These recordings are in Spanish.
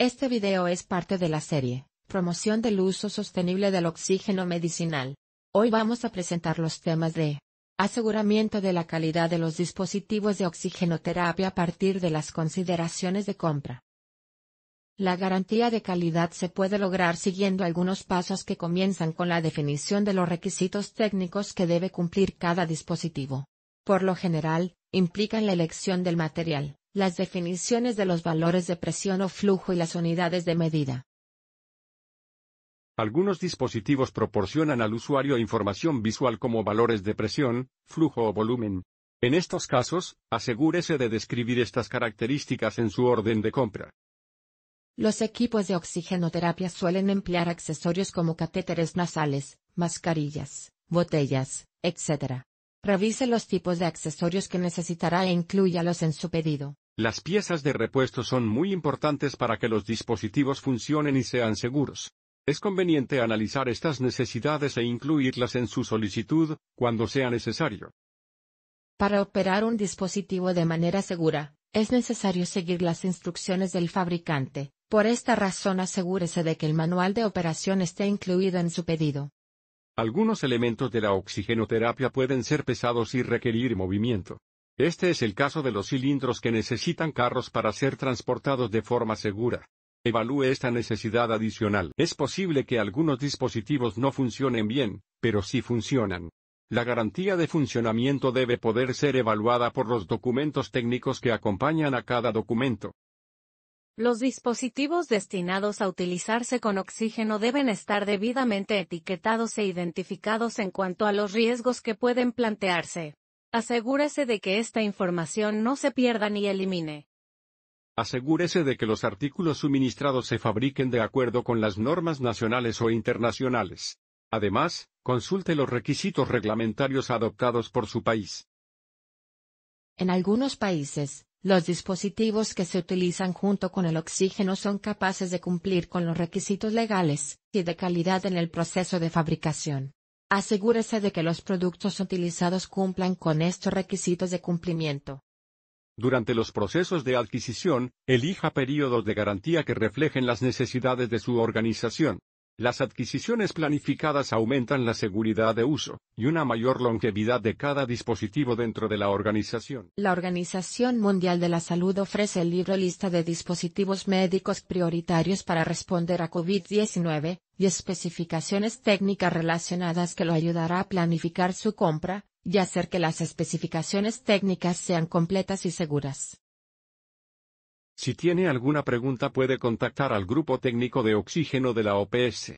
Este video es parte de la serie, Promoción del uso sostenible del oxígeno medicinal. Hoy vamos a presentar los temas de aseguramiento de la calidad de los dispositivos de oxigenoterapia a partir de las consideraciones de compra. La garantía de calidad se puede lograr siguiendo algunos pasos que comienzan con la definición de los requisitos técnicos que debe cumplir cada dispositivo. Por lo general, implican la elección del material, las definiciones de los valores de presión o flujo y las unidades de medida. Algunos dispositivos proporcionan al usuario información visual como valores de presión, flujo o volumen. En estos casos, asegúrese de describir estas características en su orden de compra. Los equipos de oxigenoterapia suelen emplear accesorios como catéteres nasales, mascarillas, botellas, etc. Revise los tipos de accesorios que necesitará e incluyalos en su pedido. Las piezas de repuesto son muy importantes para que los dispositivos funcionen y sean seguros. Es conveniente analizar estas necesidades e incluirlas en su solicitud, cuando sea necesario. Para operar un dispositivo de manera segura, es necesario seguir las instrucciones del fabricante. Por esta razón asegúrese de que el manual de operación esté incluido en su pedido. Algunos elementos de la oxigenoterapia pueden ser pesados y requerir movimiento. Este es el caso de los cilindros que necesitan carros para ser transportados de forma segura. Evalúe esta necesidad adicional. Es posible que algunos dispositivos no funcionen bien, pero sí funcionan. La garantía de funcionamiento debe poder ser evaluada por los documentos técnicos que acompañan a cada documento. Los dispositivos destinados a utilizarse con oxígeno deben estar debidamente etiquetados e identificados en cuanto a los riesgos que pueden plantearse. Asegúrese de que esta información no se pierda ni elimine. Asegúrese de que los artículos suministrados se fabriquen de acuerdo con las normas nacionales o internacionales. Además, consulte los requisitos reglamentarios adoptados por su país. En algunos países, los dispositivos que se utilizan junto con el oxígeno son capaces de cumplir con los requisitos legales y de calidad en el proceso de fabricación. Asegúrese de que los productos utilizados cumplan con estos requisitos de cumplimiento. Durante los procesos de adquisición, elija periodos de garantía que reflejen las necesidades de su organización. Las adquisiciones planificadas aumentan la seguridad de uso, y una mayor longevidad de cada dispositivo dentro de la organización. La Organización Mundial de la Salud ofrece el libro Lista de dispositivos médicos prioritarios para responder a COVID-19, y especificaciones técnicas relacionadas que lo ayudará a planificar su compra, y hacer que las especificaciones técnicas sean completas y seguras. Si tiene alguna pregunta puede contactar al Grupo Técnico de Oxígeno de la OPS.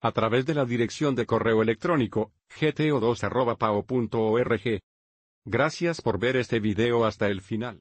A través de la dirección de correo electrónico, gto2.pao.org. Gracias por ver este video hasta el final.